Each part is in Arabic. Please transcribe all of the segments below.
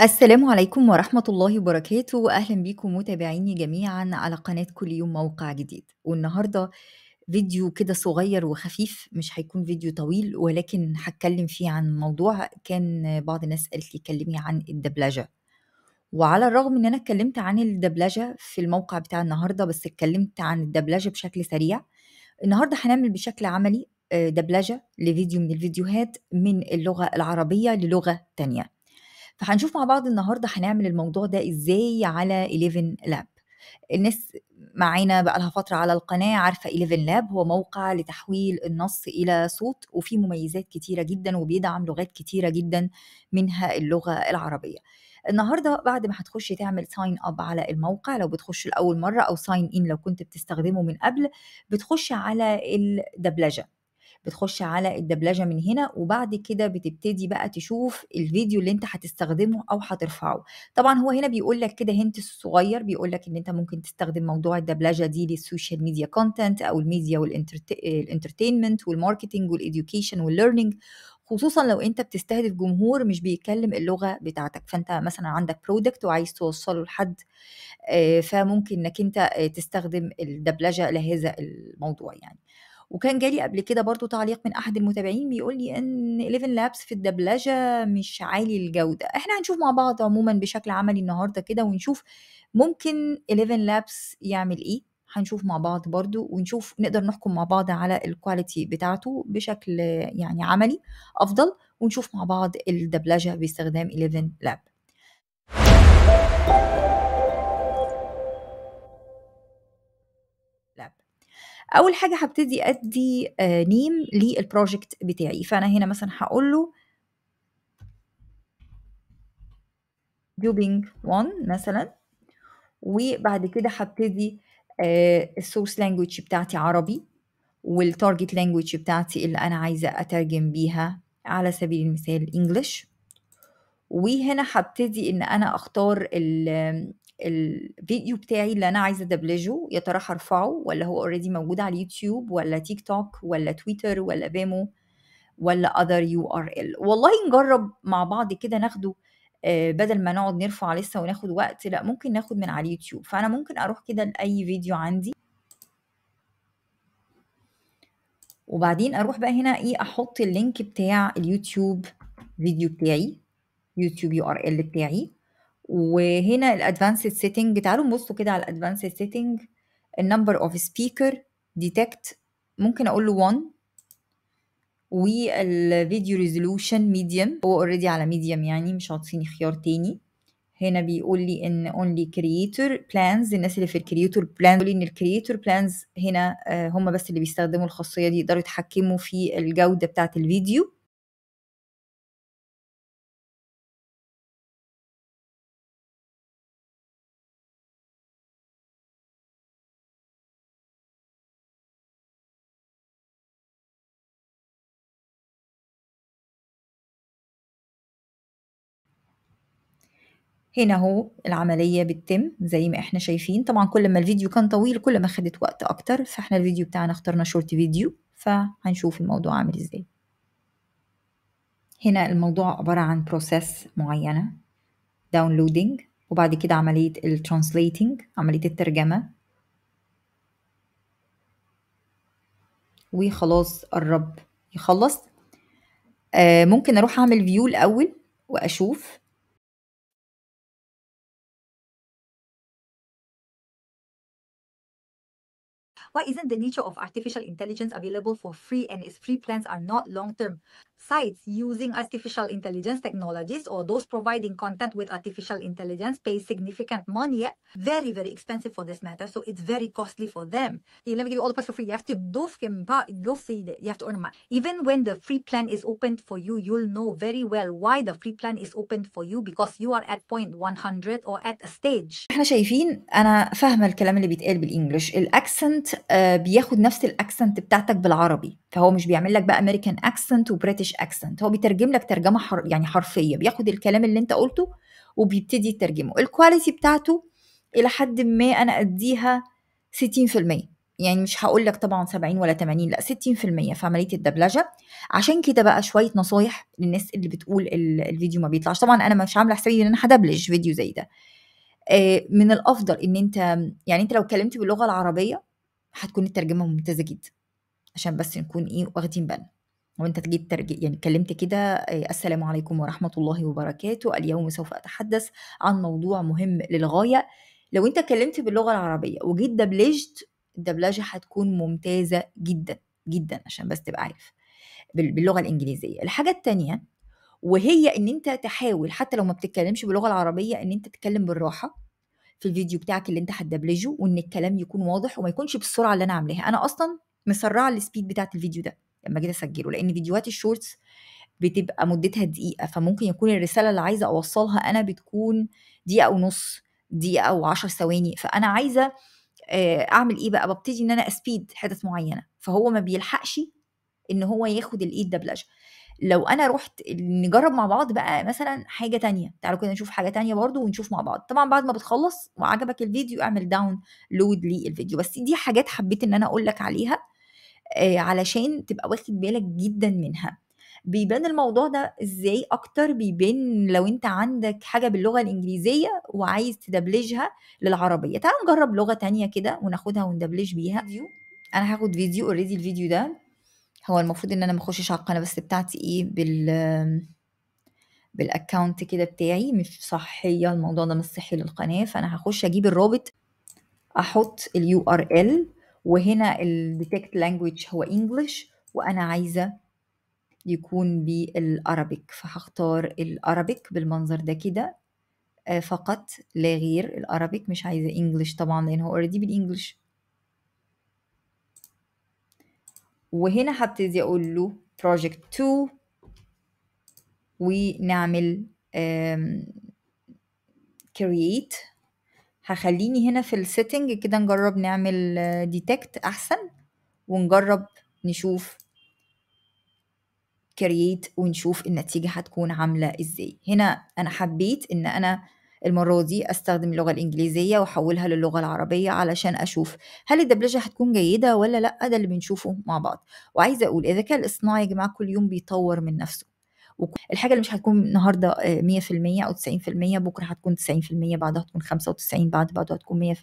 السلام عليكم ورحمة الله وبركاته وأهلا بيكم متابعيني جميعا على قناة كل يوم موقع جديد والنهاردة فيديو كده صغير وخفيف مش هيكون فيديو طويل ولكن هتكلم فيه عن موضوع كان بعض الناس قالت لي كلمي عن الدبلجة وعلى الرغم ان انا اتكلمت عن الدبلجة في الموقع بتاع النهاردة بس اتكلمت عن الدبلجة بشكل سريع النهاردة هنعمل بشكل عملي آه، دبلجة لفيديو من الفيديوهات من اللغة العربية للغة تانية فهنشوف مع بعض النهارده هنعمل الموضوع ده ازاي على 11 لاب الناس معانا بقالها فترة على القناة عارفة 11 لاب هو موقع لتحويل النص إلى صوت وفيه مميزات كتيرة جدا وبيدعم لغات كتيرة جدا منها اللغة العربية النهارده بعد ما هتخش تعمل ساين اب على الموقع لو بتخش لاول مره او ساين ان لو كنت بتستخدمه من قبل بتخش على الدبلجه بتخش على الدبلجه من هنا وبعد كده بتبتدي بقى تشوف الفيديو اللي انت هتستخدمه او هترفعه طبعا هو هنا بيقول لك كده هنت صغير بيقول لك ان انت ممكن تستخدم موضوع الدبلجه دي للسوشيال ميديا كونتنت او الميديا والانترتينمنت والماركتنج والاديوكيشن والليرنينج خصوصا لو انت بتستهدف جمهور مش بيتكلم اللغه بتاعتك فانت مثلا عندك برودكت وعايز توصله لحد آه، فممكن انك انت آه، تستخدم الدبلجه لهذا الموضوع يعني وكان جالي قبل كده برضو تعليق من احد المتابعين بيقول لي ان 11 لابس في الدبلجه مش عالي الجوده احنا هنشوف مع بعض عموما بشكل عملي النهارده كده ونشوف ممكن 11 لابس يعمل ايه هنشوف مع بعض برضو ونشوف نقدر نحكم مع بعض على الكواليتي بتاعته بشكل يعني عملي افضل ونشوف مع بعض الدبلجه باستخدام 11 لاب اول حاجه هبتدي ادي آه، نيم للبروجكت بتاعي فانا هنا مثلا هقول له دوبينج 1 مثلا وبعد كده هبتدي السورس آه، لانجويج بتاعتي عربي والتارجت لانجويج بتاعتي اللي انا عايزه اترجم بيها على سبيل المثال انجلش وهنا هبتدي ان انا اختار الفيديو بتاعي اللي انا عايزه ادبلجه يا ترى هرفعه ولا هو اوريدي موجود على اليوتيوب ولا تيك توك ولا تويتر ولا فيمو ولا اذر يو ار ال والله نجرب مع بعض كده ناخده آه، بدل ما نقعد نرفع لسه وناخد وقت لا ممكن ناخد من على اليوتيوب فانا ممكن اروح كده لاي فيديو عندي وبعدين اروح بقى هنا ايه احط اللينك بتاع اليوتيوب فيديو بتاعي يوتيوب يو ار ال بتاعي وهنا الادفانسد سيتنج تعالوا نبصوا كده على الادفانسد سيتنج النمبر اوف سبيكر ديتكت ممكن اقول له 1 والفيديو ريزولوشن ميديوم هو اوريدي على ميديوم يعني مش عاطيني خيار تاني هنا بيقول لي ان اونلي كرييتور بلانز الناس اللي في الكرييتور بلان بيقول لي ان الكرييتور بلانز هنا آه، هم بس اللي بيستخدموا الخاصيه دي يقدروا يتحكموا في الجوده بتاعه الفيديو هنا اهو العملية بتتم زي ما احنا شايفين طبعا كل ما الفيديو كان طويل كل ما خدت وقت اكتر فاحنا الفيديو بتاعنا اخترنا شورت فيديو فهنشوف الموضوع عامل ازاي هنا الموضوع عبارة عن بروسيس معينة داونلودينج وبعد كده عملية الترانسليتينج عملية الترجمة وخلاص قرب يخلص آه ممكن اروح اعمل فيو الاول واشوف Why isn't the nature of artificial intelligence available for free and its free plans are not long term? sites using artificial intelligence technologies or those providing content with artificial intelligence pay significant money, very, very expensive for this matter. So it's very costly for them. Let me give you all the parts for free. You have to do go see that you have to earn money. Even when the free plan is opened for you, you'll know very well why the free plan is opened for you because you are at point 100 or at a stage. احنا شايفين انا فاهمه الكلام اللي بيتقال بالانجلش الاكسنت بياخد نفس الاكسنت بتاعتك بالعربي فهو مش بيعمل لك بقى امريكان اكسنت وبريتش مش اكسنت هو بيترجم لك ترجمه حر يعني حرفيه بياخد الكلام اللي انت قلته وبيبتدي يترجمه الكواليتي بتاعته الى حد ما انا اديها 60% يعني مش هقول لك طبعا 70 ولا 80 لا 60% في عمليه الدبلجه عشان كده بقى شويه نصايح للناس اللي بتقول الفيديو ما بيطلعش طبعا انا مش عامله حسابي ان انا هدبلج فيديو زي ده آه، من الافضل ان انت يعني انت لو اتكلمت باللغه العربيه هتكون الترجمه ممتازه جدا عشان بس نكون ايه واخدين بالنا وأنت جيت ترج يعني اتكلمت كده السلام عليكم ورحمة الله وبركاته، اليوم سوف أتحدث عن موضوع مهم للغاية. لو أنت اتكلمت باللغة العربية وجيت دبلجت، الدبلجة هتكون ممتازة جدًا، جدًا عشان بس تبقى عارف، باللغة الإنجليزية. الحاجة التانية وهي إن أنت تحاول حتى لو ما بتتكلمش باللغة العربية إن أنت تتكلم بالراحة في الفيديو بتاعك اللي أنت هتدبلجه، وإن الكلام يكون واضح وما يكونش بالسرعة اللي أنا عاملاها. أنا أصلًا مسرّعة السبيد بتاعت الفيديو ده. لما جيت اسجله لان فيديوهات الشورتس بتبقى مدتها دقيقه فممكن يكون الرساله اللي عايزه اوصلها انا بتكون دقيقه ونص دقيقه و10 ثواني فانا عايزه آه، اعمل ايه بقى ببتدي ان انا اسبيد حتت معينه فهو ما بيلحقش ان هو ياخد الايد دبلجه لو انا رحت نجرب مع بعض بقى مثلا حاجه تانية تعالوا كده نشوف حاجه تانية برضو ونشوف مع بعض طبعا بعد ما بتخلص وعجبك الفيديو اعمل داون لود للفيديو بس دي حاجات حبيت ان انا اقول لك عليها آه، علشان تبقى واخد بالك جدا منها بيبان الموضوع ده ازاي اكتر بيبان لو انت عندك حاجة باللغة الانجليزية وعايز تدبلجها للعربية تعال نجرب لغة تانية كده وناخدها وندبلج بيها فيديو. انا هاخد فيديو اوريدي الفيديو ده هو المفروض ان انا ما اخشش على القناة بس بتاعتي ايه بال بالاكونت كده بتاعي مش صحية الموضوع ده مش صحي للقناة فانا هخش اجيب الرابط احط اليو ار ال وهنا الديتكت لانجويج هو انجلش وانا عايزه يكون بالارابيك فهختار الارابيك بالمنظر ده كده آه، فقط لا غير الارابيك مش عايزه انجلش طبعا لان هو اوريدي بالانجلش وهنا هبتدي اقول له project 2 ونعمل create هخليني هنا في السيتنج كده نجرب نعمل ديتكت احسن ونجرب نشوف كرييت ونشوف النتيجة هتكون عاملة ازاي هنا انا حبيت ان انا المرة دي استخدم اللغة الانجليزية واحولها للغة العربية علشان اشوف هل الدبلجة هتكون جيدة ولا لا ده اللي بنشوفه مع بعض وعايزة اقول الذكاء الاصطناعي يا جماعة كل يوم بيطور من نفسه الحاجه اللي مش هتكون النهارده 100% آه، او 90% بكره هتكون 90% بعدها هتكون 95 بعد بعدها هتكون 100%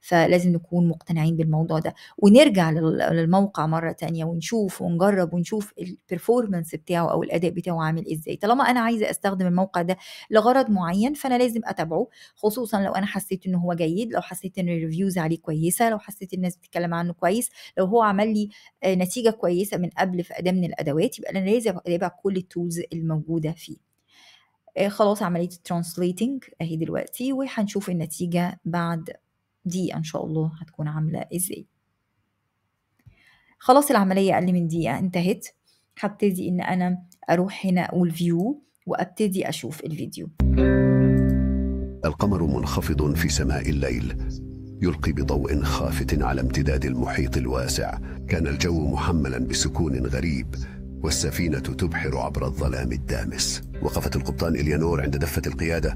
فلازم نكون مقتنعين بالموضوع ده ونرجع للموقع مرة تانية ونشوف ونجرب ونشوف البرفورمانس بتاعه أو الأداء بتاعه عامل إزاي طالما أنا عايزة أستخدم الموقع ده لغرض معين فأنا لازم أتابعه خصوصا لو أنا حسيت إن هو جيد لو حسيت إن الريفيوز عليه كويسة لو حسيت الناس بتتكلم عنه كويس لو هو عمل لي آه، نتيجة كويسة من قبل في أداة من الأدوات يبقى أنا لازم أتابع كل التولز الموجودة فيه آه، خلاص عمليه الترانسليتنج اهي دلوقتي وهنشوف النتيجه بعد دقيقة إن شاء الله هتكون عاملة إزاي خلاص العملية أقل من دقيقة انتهت هبتدي إن أنا أروح هنا أقول فيو وأبتدي أشوف الفيديو القمر منخفض في سماء الليل يلقي بضوء خافت على امتداد المحيط الواسع كان الجو محملا بسكون غريب والسفينة تبحر عبر الظلام الدامس وقفت القبطان إليانور عند دفة القيادة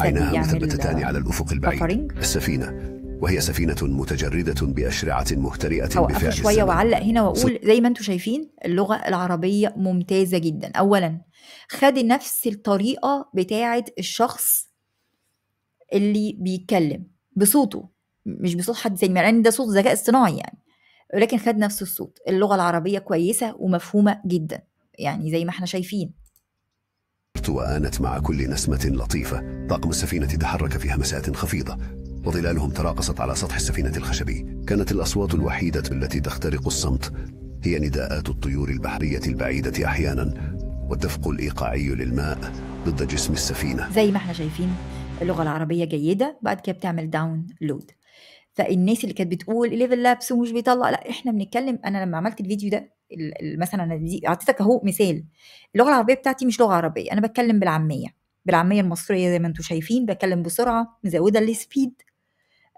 عيناها مثبتتان على الأفق البعيد السفينة وهي سفينة متجردة بأشرعة مهترئة بفعل شوية وعلق هنا وأقول زي ما انتم شايفين اللغة العربية ممتازة جدا أولا خد نفس الطريقة بتاعة الشخص اللي بيتكلم بصوته مش بصوت حد ما يعني ده صوت ذكاء اصطناعي يعني ولكن خد نفس الصوت اللغة العربية كويسة ومفهومة جدا يعني زي ما احنا شايفين وآنت مع كل نسمة لطيفة طاقم السفينة تحرك في همسات خفيضة وظلالهم تراقصت على سطح السفينة الخشبي كانت الأصوات الوحيدة التي تخترق الصمت هي نداءات الطيور البحرية البعيدة أحيانا والدفق الإيقاعي للماء ضد جسم السفينة زي ما احنا شايفين اللغة العربية جيدة بعد كده بتعمل داون لود فالناس اللي كانت بتقول ليفل لابس ومش بيطلع لا احنا بنتكلم انا لما عملت الفيديو ده مثلا انا اعطيتك اهو مثال اللغه العربيه بتاعتي مش لغه عربيه انا بتكلم بالعاميه بالعاميه المصريه زي ما انتم شايفين بتكلم بسرعه مزوده السبيد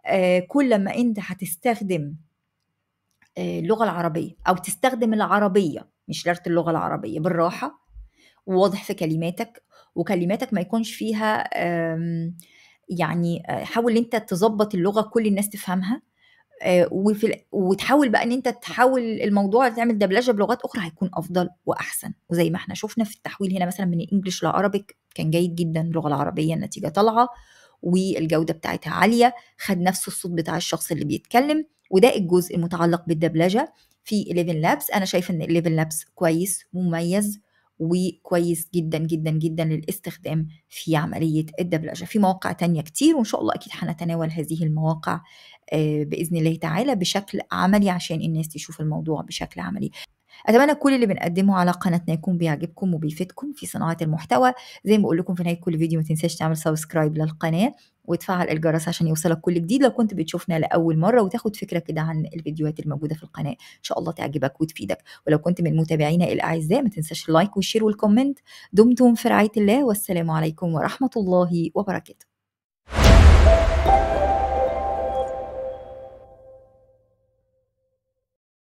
آه، كل ما انت هتستخدم آه، اللغه العربيه او تستخدم العربيه مش شرط اللغه العربيه بالراحه وواضح في كلماتك وكلماتك ما يكونش فيها يعني آه، حاول انت تظبط اللغه كل الناس تفهمها وفي وتحاول بقى ان انت تحاول الموضوع تعمل دبلجه بلغات اخرى هيكون افضل واحسن وزي ما احنا شفنا في التحويل هنا مثلا من الانجليش لعربيك كان جيد جدا اللغه العربيه النتيجه طالعه والجودة بتاعتها عالية خد نفس الصوت بتاع الشخص اللي بيتكلم وده الجزء المتعلق بالدبلجة في 11 لابس أنا شايفة إن 11 لابس كويس مميز وكويس جدا جدا جدا للاستخدام في عملية الدبلجة في مواقع تانية كتير وإن شاء الله أكيد هنتناول هذه المواقع آه، بإذن الله تعالى بشكل عملي عشان الناس تشوف الموضوع بشكل عملي اتمنى كل اللي بنقدمه على قناتنا يكون بيعجبكم وبيفيدكم في صناعه المحتوى زي ما بقول لكم في نهايه كل فيديو ما تنساش تعمل سبسكرايب للقناه وتفعل الجرس عشان يوصلك كل جديد لو كنت بتشوفنا لاول مره وتاخد فكره كده عن الفيديوهات الموجوده في القناه ان شاء الله تعجبك وتفيدك ولو كنت من متابعينا الاعزاء ما تنساش اللايك والشير والكومنت دمتم في رعايه الله والسلام عليكم ورحمه الله وبركاته